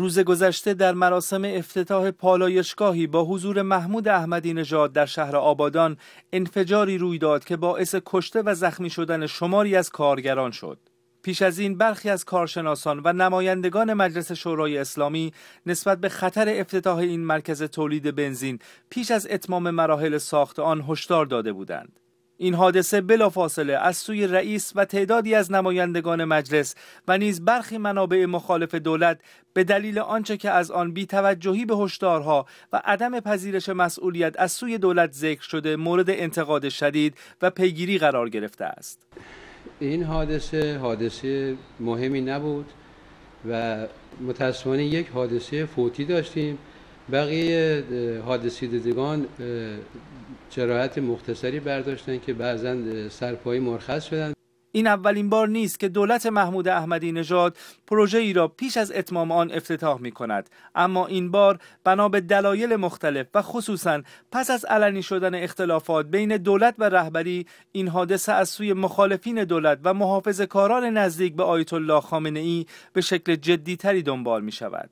روز گذشته در مراسم افتتاح پالایشگاهی با حضور محمود احمدی نژاد در شهر آبادان انفجاری روی داد که باعث کشته و زخمی شدن شماری از کارگران شد. پیش از این برخی از کارشناسان و نمایندگان مجلس شورای اسلامی نسبت به خطر افتتاح این مرکز تولید بنزین پیش از اتمام مراحل ساخت آن هشدار داده بودند. این حادثه بلافاصله از سوی رئیس و تعدادی از نمایندگان مجلس و نیز برخی منابع مخالف دولت به دلیل آنچه که از آن بیتوجهی به هشدارها و عدم پذیرش مسئولیت از سوی دولت ذکر شده مورد انتقاد شدید و پیگیری قرار گرفته است این حادثه حادثه مهمی نبود و متاسفانه یک حادثه فوتی داشتیم بقیه حادثی دیدگان جراحت مختصری برداشتن که بعضا سرپایی مرخص شدن این اولین بار نیست که دولت محمود احمدی نژاد پروژه ای را پیش از اتمام آن افتتاح می کند اما این بار بنا به دلایل مختلف و خصوصا پس از علنی شدن اختلافات بین دولت و رهبری این حادثه از سوی مخالفین دولت و محافظ کاران نزدیک به آیت الله خامنه ای به شکل جدیتری دنبال می شود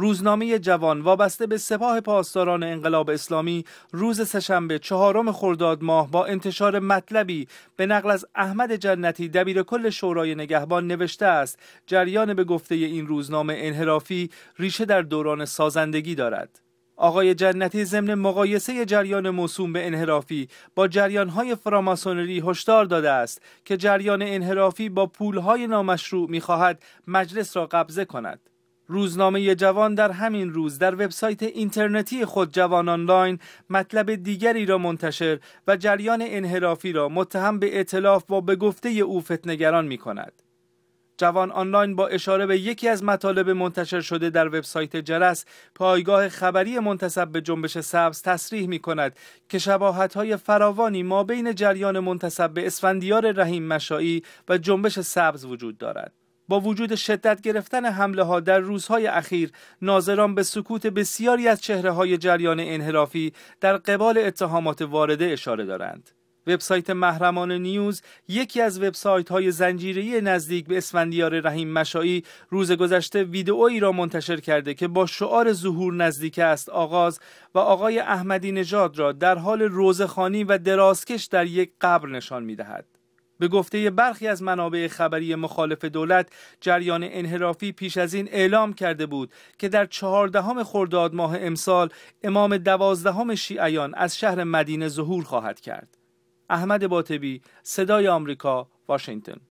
روزنامه جوان وابسته به سپاه پاسداران انقلاب اسلامی روز سهشنبه چهارم خرداد ماه با انتشار مطلبی به نقل از احمد جنتی دبیر کل شورای نگهبان نوشته است جریان به گفته این روزنامه انحرافی ریشه در دوران سازندگی دارد آقای جنتی ضمن مقایسه جریان موسوم به انحرافی با جریانهای فراماسونری هشدار داده است که جریان انحرافی با پولهای نامشروع میخواهد مجلس را قبضه کند روزنامه جوان در همین روز در وبسایت اینترنتی خود جوان آنلاین مطلب دیگری را منتشر و جریان انحرافی را متهم به اطلاف با به گفته او فتنگران می کند. جوان آنلاین با اشاره به یکی از مطالب منتشر شده در وبسایت جرس پایگاه خبری منتسب به جنبش سبز تصریح می کند که شباهت های فراوانی ما بین جریان منتصب به اسفندیار رحیم مشایی و جنبش سبز وجود دارد. با وجود شدت گرفتن حمله ها در روزهای اخیر ناظران به سکوت بسیاری از چهره های جریان انحرافی در قبال اتهامات وارده اشاره دارند. وبسایت محرمان نیوز یکی از وبسایت های زنجیری نزدیک به اسفندیار رحیم مشایی روز گذشته ویدئویی را منتشر کرده که با شعار ظهور نزدیک است آغاز و آقای احمدی نژاد را در حال روزخانی و درازکش در یک قبر نشان می به گفته برخی از منابع خبری مخالف دولت جریان انحرافی پیش از این اعلام کرده بود که در چهاردهم خرداد ماه امسال امام دوازدهم شیعیان از شهر مدینه ظهور خواهد کرد. احمد باطبی صدای آمریکا واشنگتن